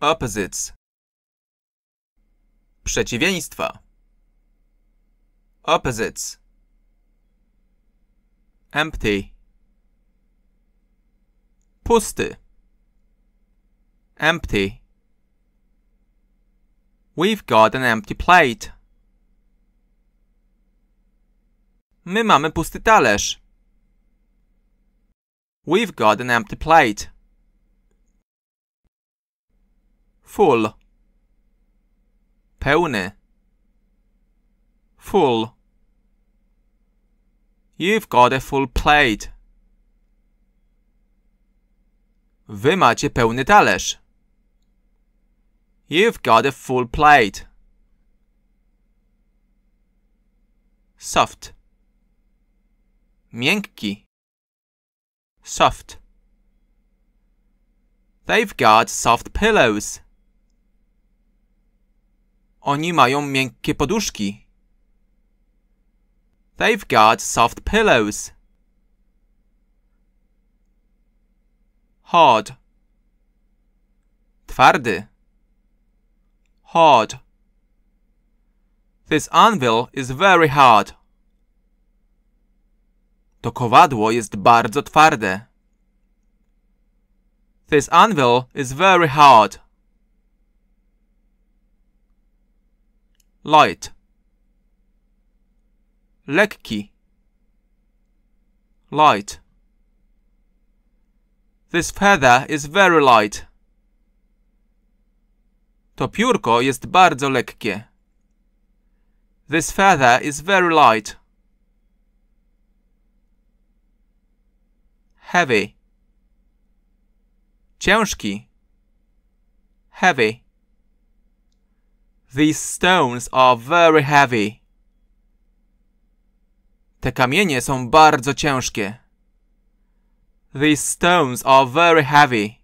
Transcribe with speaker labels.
Speaker 1: Opposites. Przeciwieństwa. Opposites. Empty. Pusty. Empty. We've got an empty plate. My mamy pusty talerz. We've got an empty plate. full pełny full You've got a full plate. Wy macie pełny talerz. You've got a full plate. Soft. Miękki. Soft. They've got soft pillows. Oni mają miękkie poduszki. They've got soft pillows. Hard. Twardy. Hard. This anvil is very hard. To kowadło jest bardzo twarde. This anvil is very hard. light lekki light this feather is very light to piórko jest bardzo lekkie this feather is very light heavy ciężki heavy these stones are very heavy. Te kamienie są bardzo ciężkie. These stones are very heavy.